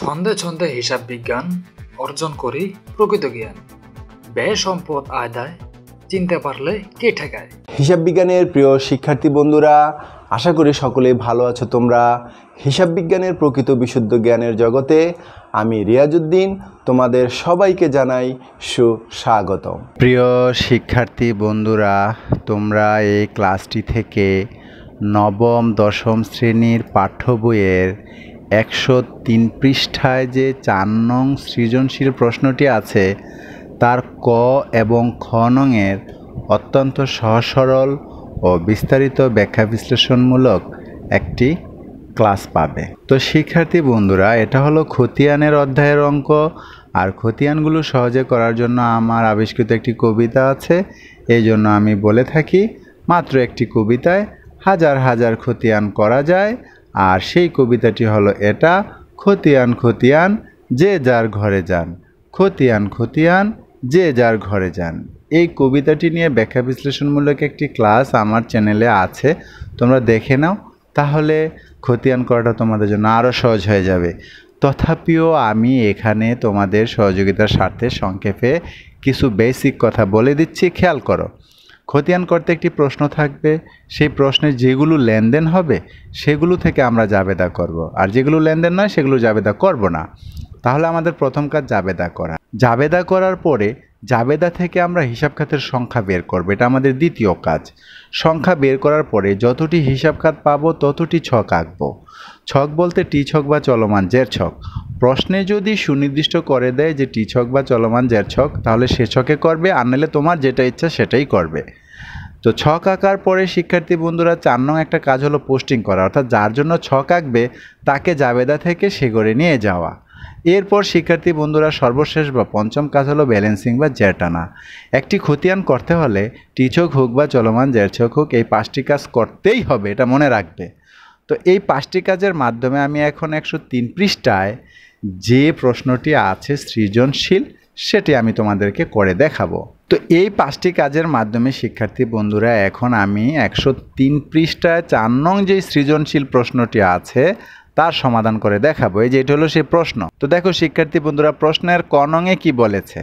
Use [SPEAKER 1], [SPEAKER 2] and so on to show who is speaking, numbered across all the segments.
[SPEAKER 1] ছন্দে ছন্দে হিসাব বিজ্ঞান অর্জন করি প্রকৃত জ্ঞান ব্যয় সম্পদ আদায় চিনতে পারলে কে ঠেকায় হিসাব বিজ্ঞানের প্রিয় শিক্ষার্থী বন্ধুরা আশা করি সকলে ভালো আছো তোমরা হিসাব বিজ্ঞানের প্রকৃত বিশুদ্ধ জ্ঞানের জগতে আমি রিয়াজুদ্দিন তোমাদের সবাইকে জানাই সুস্বাগত প্রিয় শিক্ষার্থী বন্ধুরা তোমরা এই ক্লাসটি থেকে নবম দশম শ্রেণীর পাঠ্য বইয়ের একশো তিন পৃষ্ঠায় যে চার নং সৃজনশীল প্রশ্নটি আছে তার ক এবং খ নঙের অত্যন্ত সহজ সরল ও বিস্তারিত ব্যাখ্যা বিশ্লেষণমূলক একটি ক্লাস পাবে তো শিক্ষার্থী বন্ধুরা এটা হলো খতিয়ানের অধ্যায়ের অঙ্ক আর খতিয়ানগুলো সহজে করার জন্য আমার আবিষ্কৃত একটি কবিতা আছে এই জন্য আমি বলে থাকি মাত্র একটি কবিতায় হাজার হাজার খতিয়ান করা যায় আর সেই কবিতাটি হলো এটা খতিয়ান খতিয়ান যে যার ঘরে যান খতিয়ান খতিয়ান যে যার ঘরে যান এই কবিতাটি নিয়ে ব্যাখ্যা বিশ্লেষণমূলক একটি ক্লাস আমার চ্যানেলে আছে তোমরা দেখে নাও তাহলে খতিয়ান করাটা তোমাদের জন্য আরও সহজ হয়ে যাবে তথাপিও আমি এখানে তোমাদের সহযোগিতার স্বার্থে সংক্ষেপে কিছু বেসিক কথা বলে দিচ্ছি খেয়াল করো খতিয়ান করতে একটি প্রশ্ন থাকবে সেই প্রশ্নে যেগুলো লেনদেন হবে সেগুলো থেকে আমরা জাবেদা করব। আর যেগুলো লেনদেন নয় সেগুলো জাবেদা করব না তাহলে আমাদের প্রথম কাজ জাবেদা করা জাবেদা করার পরে জাবেদা থেকে আমরা হিসাব খাতের সংখ্যা বের করবো এটা আমাদের দ্বিতীয় কাজ সংখ্যা বের করার পরে যতটি হিসাব খাত পাবো ততটি ছক আঁকবো ছক বলতে টি ছক বা চলমান জের ছক প্রশ্নে যদি সুনির্দিষ্ট করে দেয় যে টি ছক বা চলমান জের ছক তাহলে সে ছকে করবে আর নাহলে তোমার যেটা ইচ্ছা সেটাই করবে তো ছক আঁকার পরে শিক্ষার্থী বন্ধুরা চার নং একটা কাজ হলো পোস্টিং করা অর্থাৎ যার জন্য ছক আঁকবে তাকে জাবেদা থেকে সে করে নিয়ে যাওয়া এরপর শিক্ষার্থী বন্ধুরা সর্বশেষ বা পঞ্চম কাজ হলো ব্যালেন্সিং বা জের টানা একটি খতিয়ান করতে হলে ছক হোক বা চলমান জের হোক এই পাঁচটি কাজ করতেই হবে এটা মনে রাখবে তো এই পাঁচটি কাজের মাধ্যমে আমি এখন একশো তিন পৃষ্ঠায় যে প্রশ্নটি আছে সৃজনশীল সেটি আমি তোমাদেরকে করে দেখাবো তো এই পাঁচটি কাজের মাধ্যমে শিক্ষার্থী বন্ধুরা এখন আমি একশো তিন পৃষ্ঠায় চার নং যে সৃজনশীল প্রশ্নটি আছে তার সমাধান করে দেখাবো এই যে এটা হলো সেই প্রশ্ন তো দেখো শিক্ষার্থী বন্ধুরা প্রশ্নের কনংয়ে কি বলেছে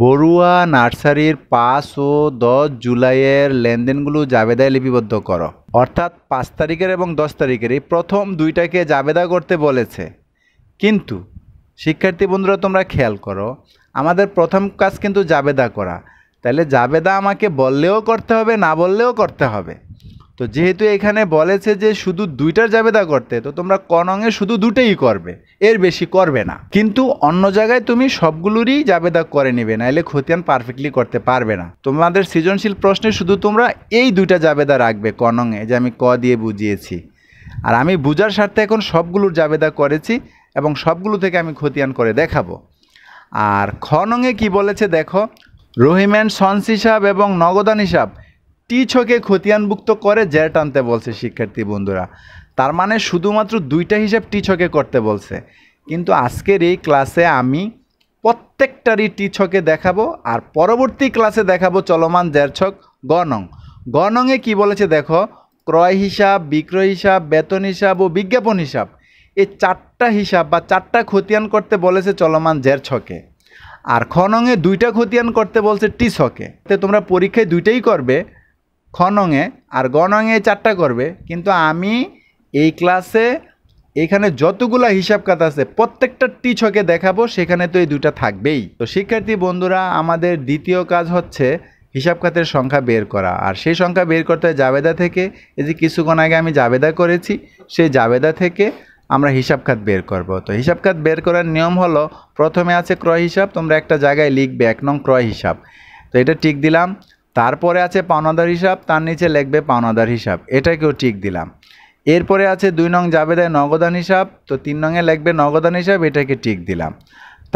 [SPEAKER 1] বড়ুয়া নার্সারির পাঁচ ও দশ জুলাইয়ের লেনদেনগুলো জাবেদায় লিপিবদ্ধ করো অর্থাৎ পাঁচ তারিখের এবং দশ তারিখের এই প্রথম দুইটাকে জাবেদা করতে বলেছে কিন্তু শিক্ষার্থী বন্ধুরা তোমরা খেয়াল করো আমাদের প্রথম কাজ কিন্তু জাবেদা করা তাহলে জাবেদা আমাকে বললেও করতে হবে না বললেও করতে হবে তো যেহেতু এখানে বলেছে যে শুধু দুইটার জাবেদা করতে তো তোমরা কনংয়ে শুধু দুটেই করবে এর বেশি করবে না কিন্তু অন্য জায়গায় তুমি সবগুলোরই জাবেদা করে নেবে না এলে খতিয়ান পারফেক্টলি করতে পারবে না তোমাদের সৃজনশীল প্রশ্নে শুধু তোমরা এই দুইটা জাবেদা রাখবে কনংয়ে যে আমি ক দিয়ে বুঝিয়েছি আর আমি বুঝার স্বার্থে এখন সবগুলোর জাবেদা করেছি এবং সবগুলো থেকে আমি খতিয়ান করে দেখাবো আর খ নংয়ে কী বলেছে দেখো রহিম্যান সন্স হিসাব এবং নগদান হিসাব টি ছকে খতিয়ানভুক্ত করে জের টানতে বলছে শিক্ষার্থী বন্ধুরা তার মানে শুধুমাত্র দুইটা হিসাব টি ছকে করতে বলছে কিন্তু আজকের এই ক্লাসে আমি প্রত্যেকটারই টি ছকে দেখাবো আর পরবর্তী ক্লাসে দেখাবো চলমান জের ছক গণং গণংয়ে কি বলেছে দেখো ক্রয় হিসাব বিক্রয় হিসাব বেতন হিসাব ও বিজ্ঞাপন হিসাব এই চারটা হিসাব বা চারটা খতিয়ান করতে বলেছে চলমান জের ছকে আর খনঙে দুইটা খতিয়ান করতে বলছে টি ছকে তোমরা পরীক্ষায় দুইটাই করবে খনঙে আর গণঙে চারটা করবে কিন্তু আমি এই ক্লাসে এখানে যতগুলো হিসাব কাত আছে প্রত্যেকটা টিচকে দেখাবো সেখানে তো এই দুটা থাকবেই তো শিক্ষার্থী বন্ধুরা আমাদের দ্বিতীয় কাজ হচ্ছে হিসাব খাতের সংখ্যা বের করা আর সেই সংখ্যা বের করতে হয় জাবেদা থেকে এই যে কিছুক্ষণ আগে আমি জাবেদা করেছি সেই জাবেদা থেকে আমরা হিসাব খাত বের করব তো হিসাব খাত বের করার নিয়ম হলো প্রথমে আছে ক্রয় হিসাব তোমরা একটা জায়গায় লিখবে এক নং ক্রয় হিসাব তো এটা টিক দিলাম তারপরে আছে পাওনাদার হিসাব তার নিচে লিখবে পাওনাদার হিসাব এটাকেও টিক দিলাম এরপরে আছে দুই নং জাবেদায় নগদান হিসাব তো তিন নংয়ে লিখবে নগদান হিসাব এটাকে টিক দিলাম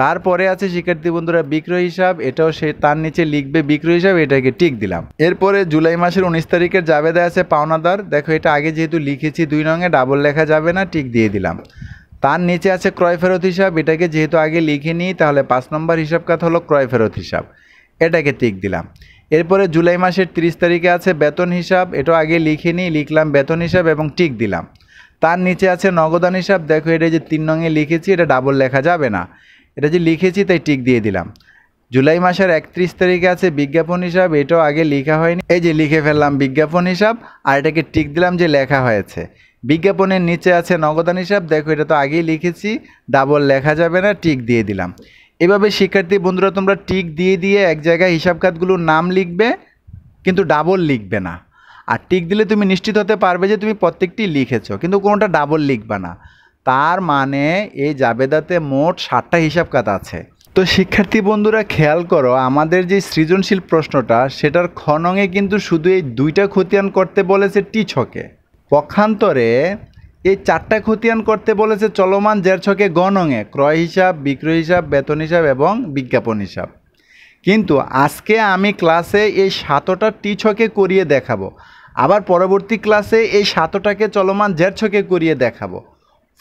[SPEAKER 1] তারপরে আছে শিক্ষার্থী বন্ধুরা বিক্রয় হিসাব এটাও সে তার নিচে লিখবে বিক্রয় হিসাব এটাকে টিক দিলাম এরপরে জুলাই মাসের উনিশ তারিখের দেয় আছে পাওনাদার দেখো এটা আগে যেহেতু লিখেছি দুই নংয়ে ডাবল লেখা যাবে না টিক দিয়ে দিলাম তার নিচে আছে ক্রয় ফেরত হিসাব এটাকে যেহেতু আগে লিখে নিই তাহলে পাঁচ নম্বর হিসাব কাত হলো ক্রয় ফেরত হিসাব এটাকে টিক দিলাম এরপরে জুলাই মাসের 30 তারিখে আছে বেতন হিসাব এটা আগে লিখে নিই লিখলাম বেতন হিসাব এবং টিক দিলাম তার নিচে আছে নগদান হিসাব দেখো এটা যে তিন রঙে লিখেছি এটা ডাবল লেখা যাবে না এটা যে লিখেছি তাই টিক দিয়ে দিলাম জুলাই মাসের একত্রিশ তারিখে আছে বিজ্ঞাপন হিসাব এটাও আগে লেখা হয়নি এই যে লিখে ফেললাম বিজ্ঞাপন হিসাব আর এটাকে টিক দিলাম যে লেখা হয়েছে বিজ্ঞাপনের নিচে আছে নগদান হিসাব দেখো এটা তো আগেই লিখেছি ডাবল লেখা যাবে না টিক দিয়ে দিলাম এভাবে শিক্ষার্থী বন্ধুরা তোমরা টিক দিয়ে দিয়ে এক জায়গায় হিসাব খাতগুলোর নাম লিখবে কিন্তু ডাবল লিখবে না আর টিক দিলে তুমি নিশ্চিত হতে পারবে যে তুমি প্রত্যেকটি লিখেছো কিন্তু কোনোটা ডাবল লিখবে না তার মানে এই জাবেদাতে মোট ষাটটা হিসাব খাত আছে তো শিক্ষার্থী বন্ধুরা খেয়াল করো আমাদের যে সৃজনশীল প্রশ্নটা সেটার খনঙে কিন্তু শুধু এই দুইটা খতিয়ান করতে বলেছে টিছকে পক্ষান্তরে এই চারটা খতিয়ান করতে বলেছে চলমান জেরছকে গণঙে ক্রয় হিসাব বিক্রয় হিসাব বেতন হিসাব এবং বিজ্ঞাপন হিসাব কিন্তু আজকে আমি ক্লাসে এই সাতটা টি ছকে করিয়ে দেখাবো আবার পরবর্তী ক্লাসে এই সাতটাকে চলমান জেরছকে করিয়ে দেখাবো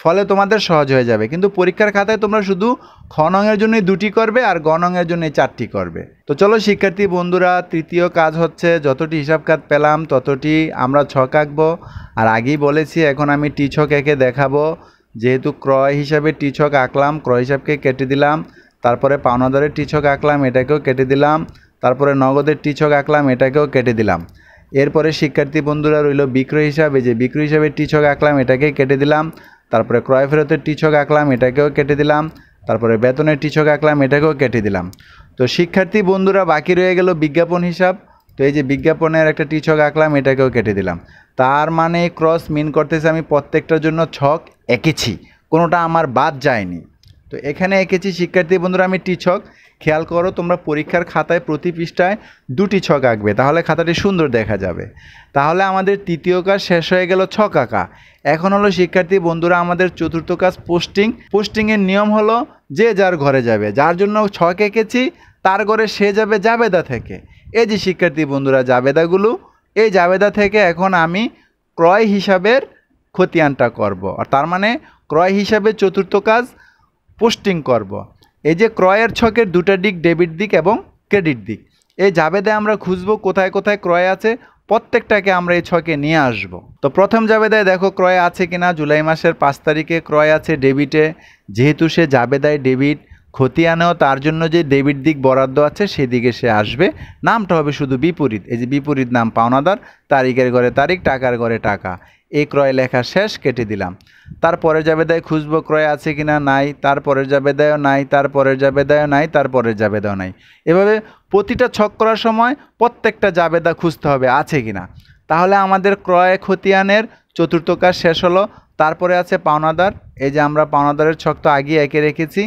[SPEAKER 1] ফলে তোমাদের সহজ হয়ে যাবে কিন্তু পরীক্ষার খাতায় তোমরা শুধু খনঙের জন্যই দুটি করবে আর গণঙের জন্যই চারটি করবে তো চলো শিক্ষার্থী বন্ধুরা তৃতীয় কাজ হচ্ছে যতটি হিসাব কাজ পেলাম ততটি আমরা ছক আঁকবো আর আগেই বলেছি এখন আমি টি ছক এঁকে দেখাবো যেহেতু ক্রয় হিসাবে টি ছক আঁকলাম ক্রয় হিসাবকে কেটে দিলাম তারপরে পাওনাদারের টি ছক আঁকলাম এটাকেও কেটে দিলাম তারপরে নগদের টি ছক আঁকলাম এটাকেও কেটে দিলাম এরপরে শিক্ষার্থী বন্ধুরা রইল বিক্রয় হিসাবে যে বিক্রয় হিসাবে টি ছক আঁকলাম এটাকে কেটে দিলাম তারপরে ক্রয় ফেরতের টিচক আঁকলাম এটাকেও কেটে দিলাম তারপরে বেতনের টিচক আঁকলাম এটাকেও কেটে দিলাম তো শিক্ষার্থী বন্ধুরা বাকি রয়ে গেল বিজ্ঞাপন হিসাব তো এই যে বিজ্ঞাপনের একটা টিচক আঁকলাম এটাকেও কেটে দিলাম তার মানে ক্রস মিন করতেছে আমি প্রত্যেকটার জন্য ছক এঁকেছি কোনোটা আমার বাদ যায়নি তো এখানে এঁকেছি শিক্ষার্থী বন্ধুরা আমি টিচক খেয়াল করো তোমরা পরীক্ষার খাতায় প্রতি পৃষ্ঠায় দুটি ছক আঁকবে তাহলে খাতাটি সুন্দর দেখা যাবে তাহলে আমাদের তৃতীয় কাজ শেষ হয়ে গেল ছক আঁকা এখন হলো শিক্ষার্থী বন্ধুরা আমাদের চতুর্থ কাজ পোস্টিং পোস্টিংয়ের নিয়ম হলো যে যার ঘরে যাবে যার জন্য ছক এঁকেছি তার ঘরে সে যাবে জাবেদা থেকে এই যে শিক্ষার্থী বন্ধুরা জাবেদাগুলো এই জাবেদা থেকে এখন আমি ক্রয় হিসাবের খতিয়ানটা করব আর তার মানে ক্রয় হিসাবে চতুর্থ কাজ পোস্টিং করব এই যে ক্রয়ের ছকের দুটা দিক ডেবিট দিক এবং ক্রেডিট দিক এই জাবেদে আমরা খুঁজবো কোথায় কোথায় ক্রয় আছে প্রত্যেকটাকে আমরা এই ছকে নিয়ে আসব তো প্রথম জাবেদায় দেখো ক্রয় আছে কিনা জুলাই মাসের পাঁচ তারিখে ক্রয় আছে ডেবিটে যেহেতু সে জাবেদায় ডেবিট খতিয়ানেও তার জন্য যে ডেবিট দিক বরাদ্দ আছে সেদিকে সে আসবে নামটা হবে শুধু বিপরীত এই যে বিপরীত নাম পাওনাদার তারিখের ঘরে তারিখ টাকার ঘরে টাকা এই ক্রয় লেখা শেষ কেটে দিলাম তারপরের জাবেদায় খুঁজবো ক্রয় আছে কিনা নাই তারপরের জাবেদায়ও নাই তারপরের জাবেদায়ও নাই তারপরের জাবেদাও নাই এভাবে প্রতিটা ছক করার সময় প্রত্যেকটা জাবেদা খুঁজতে হবে আছে কিনা তাহলে আমাদের ক্রয় খতিয়ানের চতুর্থ কাজ শেষ হলো তারপরে আছে পাওনাদার এই যে আমরা পাওনাদারের ছক তো আগে একে রেখেছি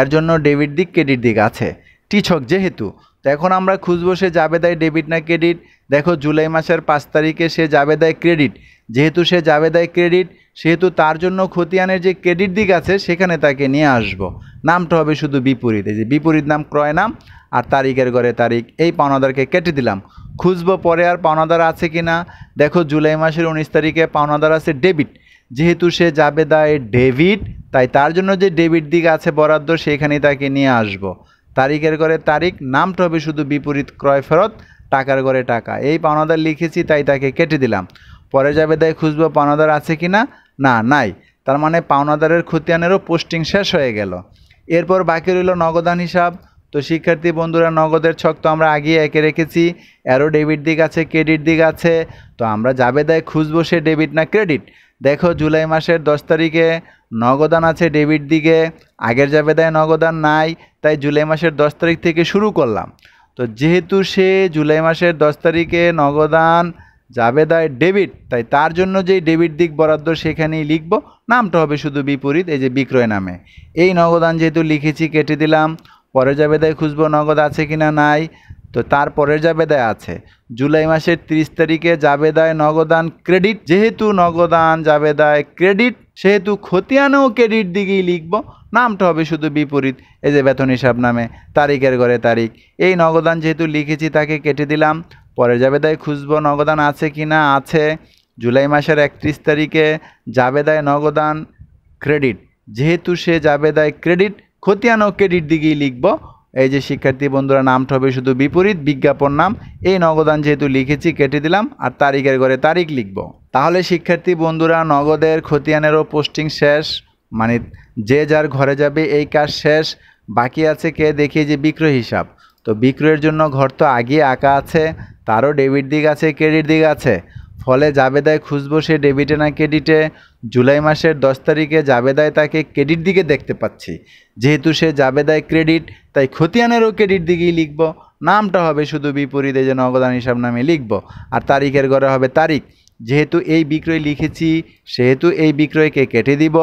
[SPEAKER 1] এর জন্য ডেবিট দিক ক্রেডিট দিক আছে টি ছক যেহেতু তো এখন আমরা খুঁজবো সে জাবেদায় ডেবিট না ক্রেডিট দেখো জুলাই মাসের পাঁচ তারিখে সে যাবে দেয় ক্রেডিট যেহেতু সে যাবে দেয় ক্রেডিট সেহেতু তার জন্য খতিয়ানের যে ক্রেডিট দিক আছে সেখানে তাকে নিয়ে আসব। নামটা হবে শুধু বিপরীত এই যে বিপরীত নাম ক্রয় নাম আর তারিখের ঘরে তারিখ এই পাওনাদারকে কেটে দিলাম খুঁজবো পরে আর পাওনাদার আছে কি না দেখো জুলাই মাসের উনিশ তারিখে পাওনাদার আছে ডেবিট যেহেতু সে যাবে দেয় ডেবিট তাই তার জন্য যে ডেবিট দিক আছে বরাদ্দ সেখানেই তাকে নিয়ে আসব। তারিখের ঘরে তারিখ নামটা হবে শুধু বিপরীত ক্রয় ফেরত টাকার ঘরে টাকা এই পাওনাদার লিখেছি তাই তাকে কেটে দিলাম পরে যাবে দেয় খুঁজবো পাওনাদার আছে কি না না নাই তার মানে পাওনাদারের খতিয়ানেরও পোস্টিং শেষ হয়ে গেল এরপর বাকি রইল নগদান হিসাব তো শিক্ষার্থী বন্ধুরা নগদের ছক তো আমরা আগেই একে রেখেছি অ্যারো ডেবিট দিক আছে ক্রেডিট দিক আছে তো আমরা যাবে দেয় খুঁজবো সে ডেবিট না ক্রেডিট দেখো জুলাই মাসের দশ তারিখে নগদান আছে ডেবিট দিকে আগের যাবে দেয় নগদান নাই তাই জুলাই মাসের দশ তারিখ থেকে শুরু করলাম তো যেহেতু সে জুলাই মাসের দশ তারিখে নগদান জাবেদায় ডেবিট তাই তার জন্য যেই ডেবিট দিক বরাদ্দ সেখানেই লিখব নামটা হবে শুধু বিপরীত এই যে বিক্রয় নামে এই নগদান যেহেতু লিখেছি কেটে দিলাম পরে জাবেদায় খুঁজবো নগদ আছে কিনা নাই তো তারপরের জাবেদায় আছে জুলাই মাসের 30 তারিখে জাবেদায় নগদান ক্রেডিট যেহেতু নগদান জাবেদায় ক্রেডিট সেহেতু খতিয়ানেও ক্রেডিট দিকেই লিখব নামটা হবে শুধু বিপরীত এই যে বেতন হিসাব নামে তারিখের ঘরে তারিখ এই নগদান যেহেতু লিখেছি তাকে কেটে দিলাম পরের জাবেদায় খুঁজব নগদান আছে কি না আছে জুলাই মাসের একত্রিশ তারিখে জাবেদায় নগদান ক্রেডিট যেহেতু সে জাবেদায় ক্রেডিট খতিয়ানো ক্রেডিট দিকেই লিখব এই যে শিক্ষার্থী বন্ধুরা নামটা হবে শুধু বিপরীত বিজ্ঞাপন নাম এই নগদান যেহেতু লিখেছি কেটে দিলাম আর তারিখের ঘরে তারিখ লিখব তাহলে শিক্ষার্থী বন্ধুরা নগদের খতিয়ানেরও পোস্টিং শেষ মানে যে যার ঘরে যাবে এই কাজ শেষ বাকি আছে কে দেখি যে বিক্রয় হিসাব তো বিক্রয়ের জন্য ঘর তো আগে আঁকা আছে তারও ডেবিট দিক আছে ক্রেডিট দিক আছে ফলে জাবেদায় খুঁজবো সে ডেবিটে না ক্রেডিটে জুলাই মাসের দশ তারিখে জাবেদায় তাকে ক্রেডিট দিকে দেখতে পাচ্ছি যেহেতু সে জাবেদায় ক্রেডিট তাই খতিয়ানেরও ক্রেডিট দিকেই লিখব নামটা হবে শুধু বিপরীতে যে নগদান হিসাব নামে লিখব আর তারিখের ঘরে হবে তারিখ যেহেতু এই বিক্রয় লিখেছি সেহেতু এই বিক্রয়কে কেটে দিব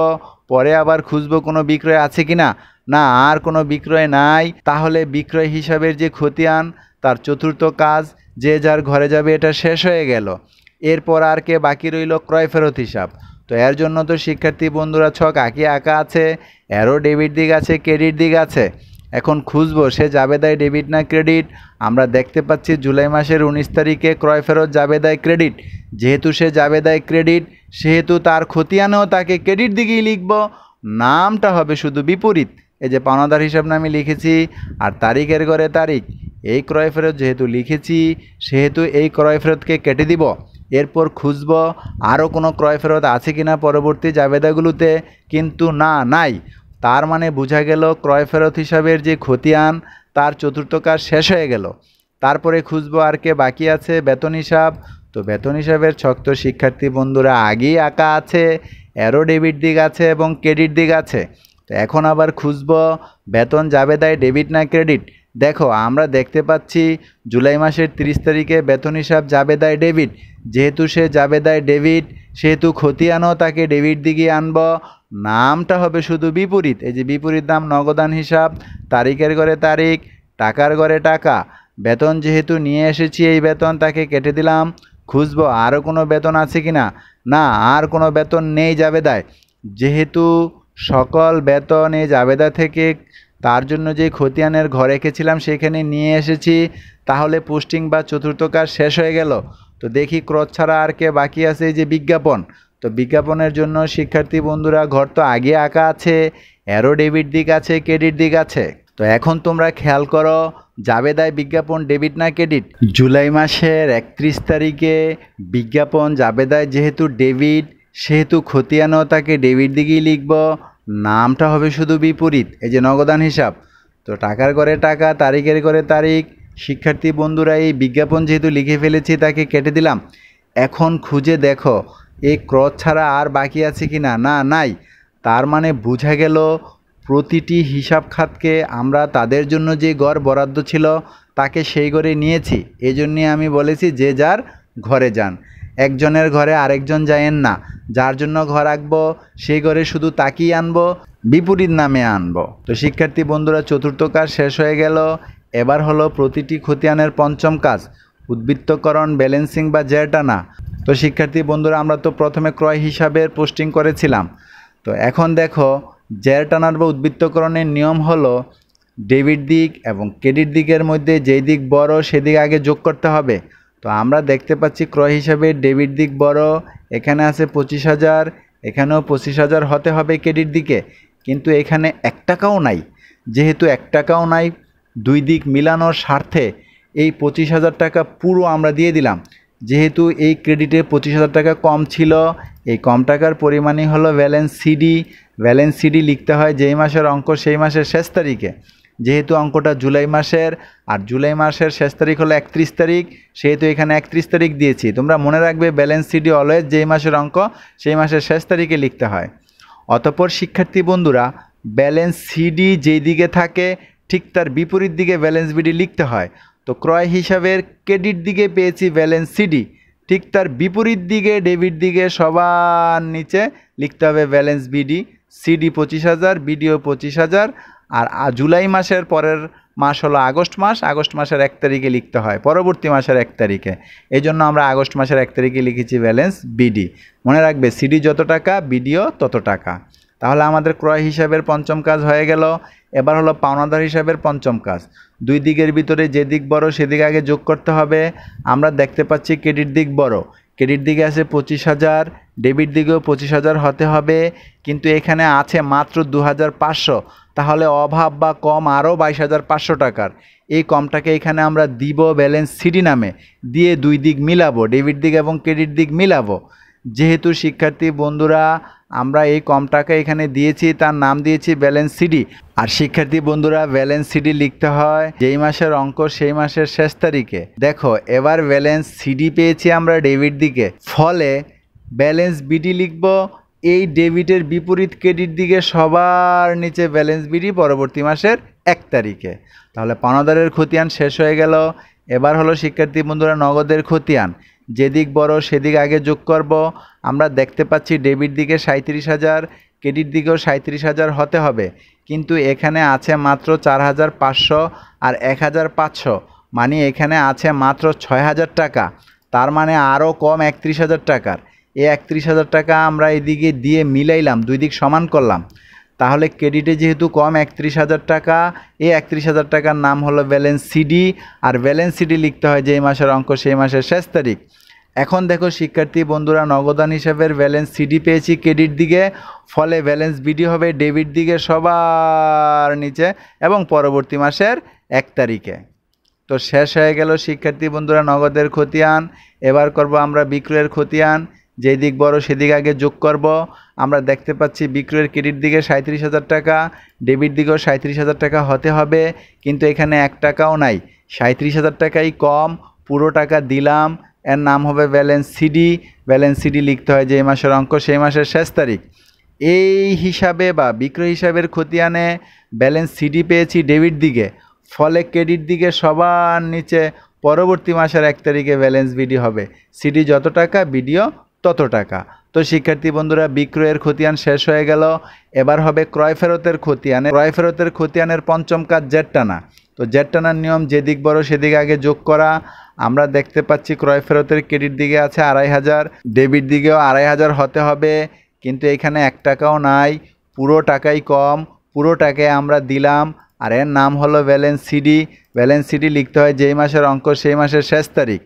[SPEAKER 1] পরে আবার খুঁজবো কোনো বিক্রয় আছে কি না না আর কোনো বিক্রয় নাই তাহলে বিক্রয় হিসাবের যে খতিয়ান তার চতুর্থ কাজ যে যার ঘরে যাবে এটা শেষ হয়ে গেল এরপর আর কে বাকি রইল ক্রয় ফেরত হিসাব তো এর জন্য তো শিক্ষার্থী বন্ধুরা ছক আঁকি আঁকা আছে এরও ডেবিট দিক আছে ক্রেডিট দিক আছে এখন খুঁজবো সে জাবেদায় ডেবিট না ক্রেডিট আমরা দেখতে পাচ্ছি জুলাই মাসের উনিশ তারিখে ক্রয় ফেরত জাবেদায় ক্রেডিট যেহেতু সে জাবেদায় ক্রেডিট সেহেতু তার আনেও তাকে ক্রেডিট দিকেই লিখব নামটা হবে শুধু বিপরীত এই যে পাওনাদার হিসাব নামে লিখেছি আর তারিখের ঘরে তারিখ এই ক্রয় ফেরত যেহেতু লিখেছি সেহেতু এই ক্রয় ফেরতকে কেটে দিব এরপর খুঁজব আরও কোনো ক্রয় ফেরত আছে কিনা পরবর্তী জাবেদাগুলোতে কিন্তু না নাই তার মানে বোঝা গেল ক্রয় ফেরত হিসাবের যে খতিয়ান তার চতুর্থ কাজ শেষ হয়ে গেল তারপরে খুঁজব আর কে বাকি আছে বেতন হিসাব তো বেতন হিসাবের ছক্ত শিক্ষার্থী বন্ধুরা আগেই আঁকা আছে অ্যারো ডেবিট দিক আছে এবং ক্রেডিট দিক আছে তো এখন আবার খুঁজব বেতন যাবে দেয় ডেবিট না ক্রেডিট দেখো আমরা দেখতে পাচ্ছি জুলাই মাসের 30 তারিখে বেতন হিসাব জাবেদায় ডেবিট যেহেতু সে জাবেদায় ডেবিট সেহেতু খতিয়ানও তাকে ডেবিট দিকে আনব নামটা হবে শুধু বিপরীত এই যে বিপরীত নাম নগদান হিসাব তারিখের ঘরে তারিখ টাকার ঘরে টাকা বেতন যেহেতু নিয়ে এসেছি এই বেতন তাকে কেটে দিলাম খুঁজবো আরও কোনো বেতন আছে কি না না আর কোনো বেতন নেই জাবেদায় যেহেতু সকল বেতন এই যাবেদা থেকে তার জন্য যে খতিয়ানের ঘর রেখেছিলাম সেখানে নিয়ে এসেছি তাহলে পোস্টিং বা চতুর্থ কাজ শেষ হয়ে গেল তো দেখি ক্রস ছাড়া আর কে বাকি আছে এই যে বিজ্ঞাপন তো বিজ্ঞাপনের জন্য শিক্ষার্থী বন্ধুরা ঘর তো আগে আঁকা আছে অ্যারো ডেবিট দিক আছে ক্রেডিট দিক আছে তো এখন তোমরা খেয়াল করো জাবেদায় বিজ্ঞাপন ডেবিট না ক্রেডিট জুলাই মাসের একত্রিশ তারিখে বিজ্ঞাপন জাবেদায় যেহেতু ডেবিট সেহেতু খতিয়ানও তাকে ডেবিট দিকেই লিখব নামটা হবে শুধু বিপরীত এই যে নগদান হিসাব তো টাকার করে টাকা তারিখের করে তারিখ শিক্ষার্থী বন্ধুরা এই বিজ্ঞাপন যেহেতু লিখে ফেলেছি তাকে কেটে দিলাম এখন খুঁজে দেখো এই ক্রস ছাড়া আর বাকি আছে কি না না নাই তার মানে বোঝা গেল প্রতিটি হিসাব খাতকে আমরা তাদের জন্য যে গড় বরাদ্দ ছিল তাকে সেই ঘরে নিয়েছি এজন্যে আমি বলেছি যে যার ঘরে যান একজনের ঘরে আরেকজন যায়েন না যার জন্য ঘর আঁকবো সেই ঘরে শুধু তাকিয়ে আনবো বিপরীত নামে আনবো তো শিক্ষার্থী বন্ধুরা চতুর্থ কাজ শেষ হয়ে গেল এবার হলো প্রতিটি খতিয়ানের পঞ্চম কাজ উদ্বৃত্তকরণ ব্যালেন্সিং বা জেরটানা তো শিক্ষার্থী বন্ধুরা আমরা তো প্রথমে ক্রয় হিসাবের পোস্টিং করেছিলাম তো এখন দেখো জের টানার বা উদ্বৃত্তকরণের নিয়ম হলো ডেবিট দিক এবং ক্রেডিট দিকের মধ্যে যেই দিক বড় সেদিক আগে যোগ করতে হবে তো আমরা দেখতে পাচ্ছি ক্রয় হিসাবে ডেবিট দিক বড় এখানে আছে পঁচিশ হাজার এখানেও পঁচিশ হাজার হতে হবে ক্রেডিট দিকে কিন্তু এখানে এক টাকাও নাই যেহেতু এক টাকাও নাই দুই দিক মিলানোর স্বার্থে এই পঁচিশ হাজার টাকা পুরো আমরা দিয়ে দিলাম যেহেতু এই ক্রেডিটে পঁচিশ হাজার টাকা কম ছিল এই কম টাকার পরিমাণই হলো ব্যালেন্স সিডি ব্যালেন্স সিডি লিখতে হয় যেই মাসের অঙ্ক সেই মাসের শেষ তারিখে যেহেতু অঙ্কটা জুলাই মাসের আর জুলাই মাসের শেষ তারিখ হলো একত্রিশ তারিখ সেহেতু এখানে একত্রিশ তারিখ দিয়েছি তোমরা মনে রাখবে ব্যালেন্স সিডি অলওয়েজ যেই মাসের অঙ্ক সেই মাসের শেষ তারিখে লিখতে হয় অতপর শিক্ষার্থী বন্ধুরা ব্যালেন্স সিডি যেই দিকে থাকে ঠিক তার বিপরীত দিকে ব্যালেন্স বিডি লিখতে হয় তো ক্রয় হিসাবের ক্রেডিট দিকে পেয়েছি ব্যালেন্স সিডি ঠিক তার বিপরীত দিকে ডেবিট দিকে সবার নিচে লিখতে হবে ব্যালেন্স বিডি সিডি পঁচিশ হাজার বিডিও পঁচিশ হাজার আর জুলাই মাসের পরের মাস হলো আগস্ট মাস আগস্ট মাসের এক তারিখে লিখতে হয় পরবর্তী মাসের এক তারিখে এই জন্য আমরা আগস্ট মাসের এক তারিখে লিখেছি ব্যালেন্স বিডি মনে রাখবে সিডি যত টাকা বিডিও তত টাকা তাহলে আমাদের ক্রয় হিসাবের পঞ্চম কাজ হয়ে গেল এবার হলো পাওনাদার হিসাবের পঞ্চম কাজ দুই দিকের ভিতরে যে দিক বড় সেদিক আগে যোগ করতে হবে আমরা দেখতে পাচ্ছি ক্রেডিট দিক বড় ক্রেডিট দিকে আছে পঁচিশ হাজার ডেবিট দিকেও পঁচিশ হাজার হতে হবে কিন্তু এখানে আছে মাত্র দু হাজার পাঁচশো তাহলে অভাব বা কম আরও বাইশ হাজার পাঁচশো টাকার এই কমটাকে এখানে আমরা দিব ব্যালেন্স সিডি নামে দিয়ে দুই দিক মিলাবো ডেবিট দিক এবং ক্রেডিট দিক মিলাবো যেহেতু শিক্ষার্থী বন্ধুরা আমরা এই কম টাকা এখানে দিয়েছি তার নাম দিয়েছি ব্যালেন্স সিডি আর শিক্ষার্থী বন্ধুরা ব্যালেন্স সিডি লিখতে হয় যেই মাসের অঙ্ক সেই মাসের শেষ তারিখে দেখো এবার ব্যালেন্স সিডি পেয়েছি আমরা ডেবিট দিকে ফলে ব্যালেন্স বিডি লিখব এই ডেবিটের বিপরীত ক্রেডিট দিকে সবার নিচে ব্যালেন্স বিডি পরবর্তী মাসের এক তারিখে তাহলে পানাদারের খতিয়ান শেষ হয়ে গেল এবার হলো শিক্ষার্থী বন্ধুরা নগদের খতিয়ান যেদিক বড় সেদিক আগে যোগ করব আমরা দেখতে পাচ্ছি ডেবিট দিকে সাঁত্রিশ হাজার ক্রেডিট দিকেও সাঁত্রিশ হাজার হতে হবে কিন্তু এখানে আছে মাত্র চার হাজার পাঁচশো আর এক হাজার পাঁচশো মানে এখানে আছে মাত্র ছয় হাজার টাকা তার মানে আরও কম একত্রিশ হাজার টাকার এই একত্রিশ হাজার টাকা আমরা এদিকে দিয়ে মিলাইলাম দুই দিক সমান করলাম তাহলে ক্রেডিটে যেহেতু কম একত্রিশ হাজার টাকা এই একত্রিশ হাজার টাকার নাম হলো ব্যালেন্স সিডি আর ব্যালেন্স সিডি লিখতে হয় যেই মাসের অঙ্ক সেই মাসের শেষ তারিখ এখন দেখো শিক্ষার্থী বন্ধুরা নগদান হিসাবের ব্যালেন্স সিডি পেয়েছি ক্রেডিট দিকে ফলে ব্যালেন্স বিডি হবে ডেবিট দিকে সবার নিচে এবং পরবর্তী মাসের এক তারিখে তো শেষ হয়ে গেল শিক্ষার্থী বন্ধুরা নগদের খতিয়ান এবার করব আমরা বিক্রয়ের খতিয়ান যেই দিক বড় সেদিক আগে যোগ করব আমরা দেখতে পাচ্ছি বিক্রয়ের ক্রেডিট দিকে সাঁত্রিশ হাজার টাকা ডেবিট দিকেও সাঁত্রিশ হাজার টাকা হতে হবে কিন্তু এখানে এক টাকাও নাই সাঁত্রিশ হাজার টাকাই কম পুরো টাকা দিলাম এর নাম হবে ব্যালেন্স সিডি ব্যালেন্স সিডি লিখতে হয় যে এই মাসের অঙ্ক সেই মাসের শেষ তারিখ এই হিসাবে বা বিক্রয় হিসাবের খতিয়ানে ব্যালেন্স সিডি পেয়েছি ডেবিট দিকে ফলে ক্রেডিট দিকে সবার নিচে পরবর্তী মাসের এক তারিখে ব্যালেন্স বিডি হবে সিডি যত টাকা বিডিও তত টাকা তো শিক্ষার্থী বন্ধুরা বিক্রয়ের খতিয়ান শেষ হয়ে গেল এবার হবে ক্রয় ফেরতের খতিয়ানে ক্রয় ফেরতের খতিয়ানের পঞ্চম কাজ জেট টানা তো জেট টানার নিয়ম যেদিক বড় সেদিক আগে যোগ করা আমরা দেখতে পাচ্ছি ক্রয় ফেরতের ক্রেডিট দিকে আছে আড়াই হাজার ডেবিট দিকেও আড়াই হাজার হতে হবে কিন্তু এখানে এক টাকাও নাই পুরো টাকাই কম পুরো টাকায় আমরা দিলাম আর এর নাম হলো ব্যালেন্স সিডি ব্যালেন্স সিডি লিখতে হয় যেই মাসের অঙ্ক সেই মাসের শেষ তারিখ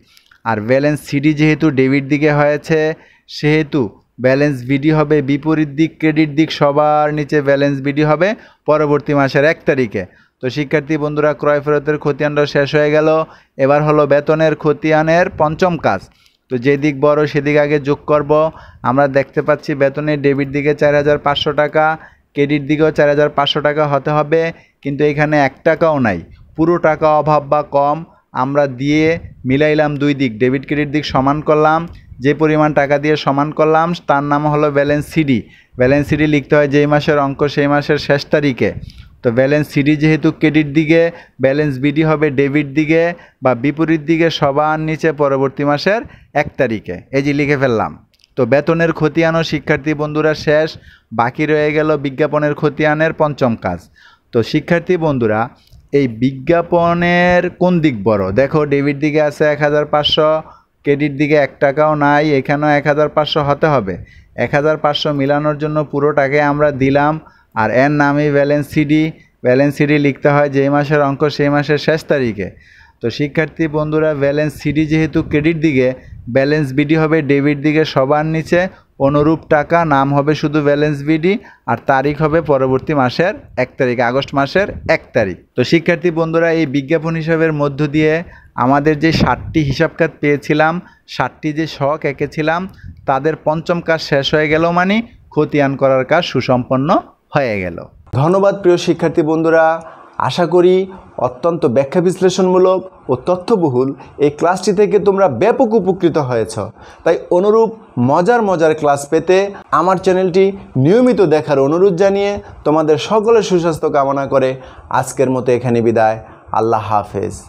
[SPEAKER 1] আর ব্যালেন্স সিডি যেহেতু ডেবিট দিকে হয়েছে সেহেতু ব্যালেন্স বিডি হবে বিপরীত দিক ক্রেডিট দিক সবার নিচে ব্যালেন্স বিডি হবে পরবর্তী মাসের এক তারিখে তো শিক্ষার্থী বন্ধুরা ক্রয় ফেরতের খতিয়ানটা শেষ হয়ে গেল এবার হলো বেতনের খতিয়ানের পঞ্চম কাজ তো যেদিক বড় সেদিক আগে যোগ করব আমরা দেখতে পাচ্ছি বেতনের ডেবিট দিকে চার হাজার পাঁচশো টাকা ক্রেডিট দিকেও চার হাজার পাঁচশো টাকা হতে হবে কিন্তু এখানে এক টাকাও নাই পুরো টাকা অভাব বা কম আমরা দিয়ে মিলাইলাম দুই দিক ডেবিট ক্রেডিট দিক সমান করলাম যে পরিমাণ টাকা দিয়ে সমান করলাম তার নাম হলো ব্যালেন্স সিডি ব্যালেন্স সিডি লিখতে হয় যেই মাসের অঙ্ক সেই মাসের শেষ তারিখে তো ব্যালেন্স সিডি যেহেতু ক্রেডিট দিকে ব্যালেন্স বিডি হবে ডেবিট দিকে বা বিপরীত দিকে সবার নিচে পরবর্তী মাসের এক তারিখে এই যে লিখে ফেললাম তো বেতনের খতিয়ানও শিক্ষার্থী বন্ধুরা শেষ বাকি রয়ে গেল বিজ্ঞাপনের খতিয়ানের পঞ্চম কাজ তো শিক্ষার্থী বন্ধুরা এই বিজ্ঞাপনের কোন দিক বড় দেখো ডেবিট দিকে আছে এক হাজার পাঁচশো ক্রেডিট দিকে এক টাকাও নাই এখানেও এক হাজার পাঁচশো হতে হবে এক হাজার পাঁচশো মিলানোর জন্য পুরোটাকে আমরা দিলাম আর এর নামই ব্যালেন্স সিডি ব্যালেন্স সিডি লিখতে হয় যে মাসের অঙ্ক সেই মাসের শেষ তারিখে তো শিক্ষার্থী বন্ধুরা ব্যালেন্স সিডি যেহেতু ক্রেডিট দিকে ব্যালেন্স বিডি হবে ডেবিট দিকে সবার নিচে অনুরূপ টাকা নাম হবে শুধু ব্যালেন্স বিডি আর তারিখ হবে পরবর্তী মাসের এক তারিখ আগস্ট মাসের এক তারিখ তো শিক্ষার্থী বন্ধুরা এই বিজ্ঞাপন হিসাবের মধ্য দিয়ে আমাদের যে ষাটটি কাজ পেয়েছিলাম ষাটটি যে শখ এঁকেছিলাম তাদের পঞ্চম কাজ শেষ হয়ে গেল মানে খতিয়ান করার কাজ সুসম্পন্ন হয়ে গেল ধন্যবাদ প্রিয় শিক্ষার্থী বন্ধুরা আশা করি অত্যন্ত ব্যাখ্যা বিশ্লেষণমূলক ও তথ্যবহুল এই ক্লাসটি থেকে তোমরা ব্যাপক উপকৃত হয়েছ তাই অনুরূপ মজার মজার ক্লাস পেতে আমার চ্যানেলটি নিয়মিত দেখার অনুরোধ জানিয়ে তোমাদের সকলের সুস্বাস্থ্য কামনা করে আজকের মতো এখানে বিদায় আল্লাহ হাফেজ